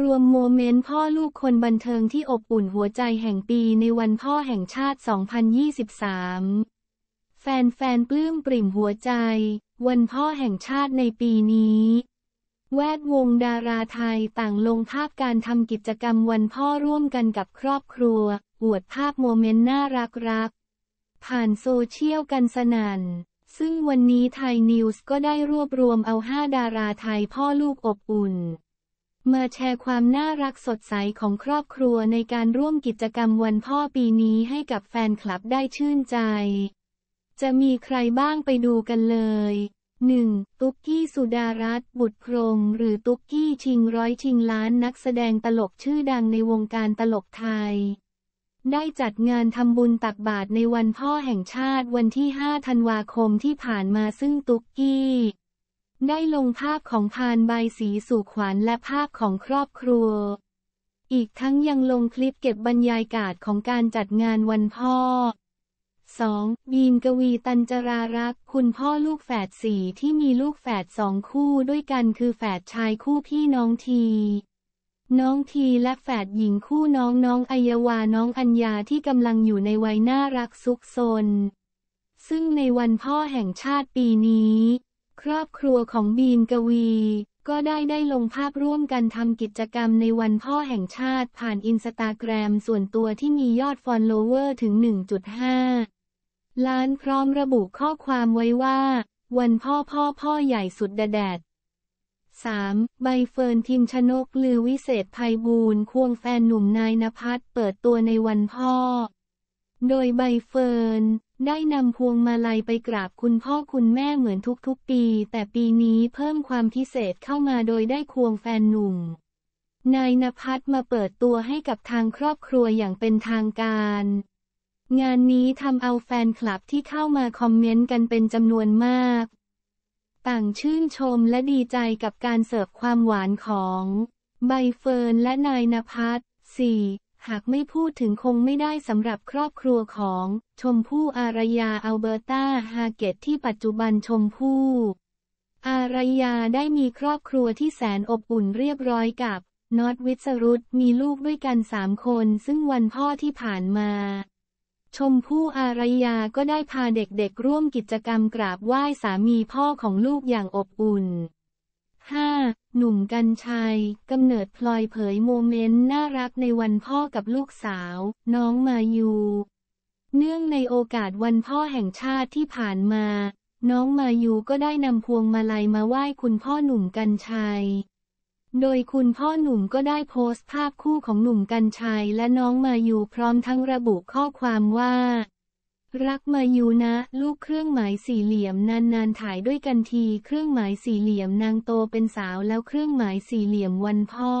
รวมโมเมนต์พ่อลูกคนบันเทิงที่อบอุ่นหัวใจแห่งปีในวันพ่อแห่งชาติ 2023 แฟนๆปลื้มปริ่มหัวใจ วันพ่อแห่งชาติในปีนี้ แวดวงดาราไทยต่างลงภาพการทำกิจกรรมวันพ่อร่วมกันกับครอบครัวอวดภาพโมเมนต์น่ารักรักผ่านโซเชียลกันสนัน่น ซึ่งวันนี้ไทยนิวส์ก็ได้รวบรวมเอา 5 ดาราไทยพ่อลูกอบอุ่นมาแชร์ความน่ารักสดใสของครอบครัวในการร่วมกิจกรรมวันพ่อปีนี้ให้กับแฟนคลับได้ชื่นใจ จะมีใครบ้างไปดูกันเลย 1. ตุ๊กกี้สุดารัตน์บุตรครงหรือตุ๊กกี้ชิงร้อยชิงล้านนักแสดงตลกชื่อดังในวงการตลกไทย ได้จัดงานทำบุญตักบาตรในวันพ่อแห่งชาติวันที่5ธันวาคมที่ผ่านมาซึ่งตุ๊กกี้ได้ลงภาพของพานใบสีสู่ขวัญและภาพของครอบครัว อีกทั้งยังลงคลิปเก็บบรรยากาศของการจัดงานวันพ่อ 2. บีมกวีตันจรารักคุณพ่อลูกแฝดสี่ที่มีลูกแฝดสองคู่ด้วยกันคือแฝดชายคู่พี่น้องที น้องทีและแฝดหญิงคู่น้องน้องอัยวาน้องอัญญาที่กำลังอยู่ในวัยน่ารักซุกซน ซึ่งในวันพ่อแห่งชาติปีนี้ครอบครัวของบีมกวี ก็ได้ได้ลงภาพร่วมกันทำกิจกรรมในวันพ่อแห่งชาติผ่านอินสตาแกรมส่วนตัวที่มียอดฟอลโลเวอร์ถึง 1.5 ล้านพร้อมระบุข้อความไว้ว่า วันพ่อพ่อพ่อใหญ่สุดแดด 3. ใบเฟิร์นทิมชนกลือวิเศษภัยบูนควงแฟนหนุ่มนายนภัสเปิดตัวในวันพ่อโดยใบเฟิร์นได้นำพวงมาลัยไปกราบคุณพ่อคุณแม่เหมือนทุกๆปี แต่ปีนี้เพิ่มความพิเศษเข้ามาโดยได้ควงแฟนหนุ่มนายนภัสมาเปิดตัวให้กับทางครอบครัวอย่างเป็นทางการ งานนี้ทำเอาแฟนคลับที่เข้ามาคอมเมนต์กันเป็นจำนวนมาก ต่างชื่นชมและดีใจกับการเสิร์ฟความหวานของใบเฟิร์นและนายนภัสี่หากไม่พูดถึงคงไม่ได้สำหรับครอบครัวของ ชมพู่อารยาอัลเบอร์ตาฮาเกตที่ปัจจุบันชมพู่อารยาได้มีครอบครัวที่แสนอบอุ่นเรียบร้อยกับ นอตวิสรุตมีลูกด้วยกันสามคนซึ่งวันพ่อที่ผ่านมา ชมพู่อารยาก็ได้พาเด็กๆ ร่วมกิจกรรมกราบไหว้สามีพ่อของลูกอย่างอบอุ่น 5. หนุ่มกัญชัยกำเนิดพลอยเผยโมเมนต์น่ารักในวันพ่อกับลูกสาว น้องมายูเนื่องในโอกาสวันพ่อแห่งชาติที่ผ่านมา น้องมายูก็ได้นำพวงมาลัยมาไหว้คุณพ่อหนุ่มกัญชัยโดยคุณพ่อหนุ่มก็ได้โพสต์ภาพคู่ของหนุ่มกัญชัยและน้องมายูพร้อมทั้งระบุข้อความว่ารักมายูนะ ลูกเครื่องหมายสี่เหลี่ยมนานๆถ่ายด้วยกันที เครื่องหมายสี่เหลี่ยมนางโตเป็นสาวแล้วเครื่องหมายสี่เหลี่ยมวันพ่อ